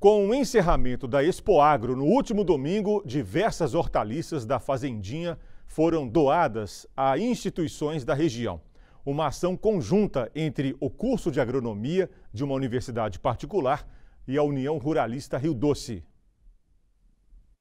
Com o encerramento da Expoagro no último domingo, diversas hortaliças da Fazendinha foram doadas a instituições da região. Uma ação conjunta entre o curso de agronomia de uma universidade particular e a União Ruralista Rio Doce.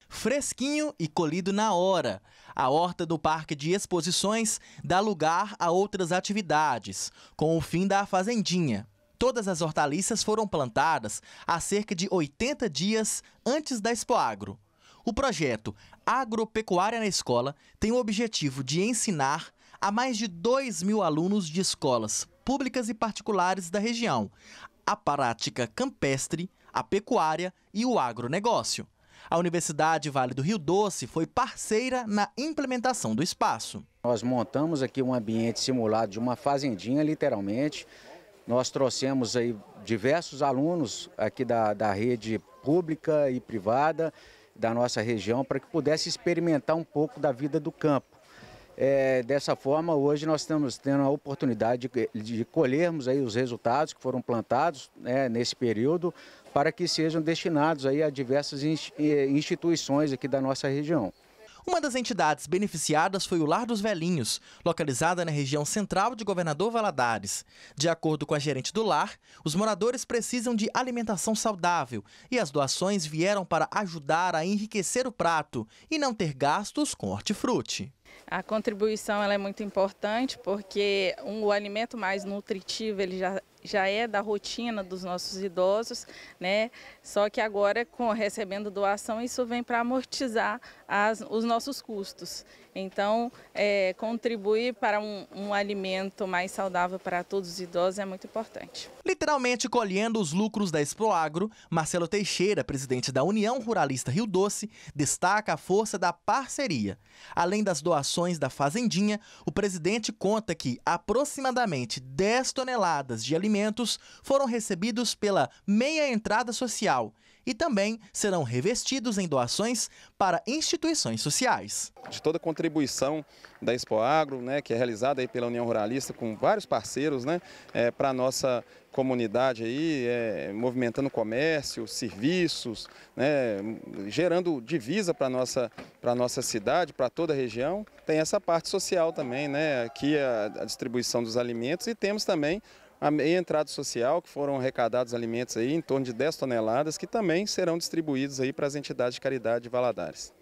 Fresquinho e colhido na hora, a horta do Parque de Exposições dá lugar a outras atividades, com o fim da Fazendinha. Todas as hortaliças foram plantadas há cerca de 80 dias antes da Expo Agro. O projeto Agropecuária na Escola tem o objetivo de ensinar a mais de 2 mil alunos de escolas públicas e particulares da região a prática campestre, a pecuária e o agronegócio. A Universidade Vale do Rio Doce foi parceira na implementação do espaço. Nós montamos aqui um ambiente simulado de uma fazendinha, literalmente, nós trouxemos aí diversos alunos aqui da, da rede pública e privada da nossa região para que pudesse experimentar um pouco da vida do campo. É, dessa forma, hoje nós estamos tendo a oportunidade de, de colhermos aí os resultados que foram plantados né, nesse período para que sejam destinados aí a diversas eh, instituições aqui da nossa região. Uma das entidades beneficiadas foi o Lar dos Velhinhos, localizada na região central de Governador Valadares. De acordo com a gerente do lar, os moradores precisam de alimentação saudável e as doações vieram para ajudar a enriquecer o prato e não ter gastos com hortifruti. A contribuição ela é muito importante porque um, o alimento mais nutritivo ele já, já é da rotina dos nossos idosos, né? Só que agora com recebendo doação isso vem para amortizar as, os nossos custos. Então é, contribuir para um, um alimento mais saudável para todos os idosos é muito importante. Literalmente colhendo os lucros da Expoagro, Marcelo Teixeira, presidente da União Ruralista Rio Doce, destaca a força da parceria. Além das doações doações da Fazendinha, o presidente conta que aproximadamente 10 toneladas de alimentos foram recebidos pela meia entrada social e também serão revestidos em doações para instituições sociais de toda a contribuição da Expo Agro, né, que é realizada aí pela União Ruralista com vários parceiros né, é, para a nossa comunidade aí, é, movimentando comércio, serviços, né, gerando divisa para a nossa, nossa cidade, para toda a região. Tem essa parte social também, né, aqui a, a distribuição dos alimentos e temos também a meia entrada social, que foram arrecadados alimentos aí em torno de 10 toneladas, que também serão distribuídos aí para as entidades de caridade de Valadares.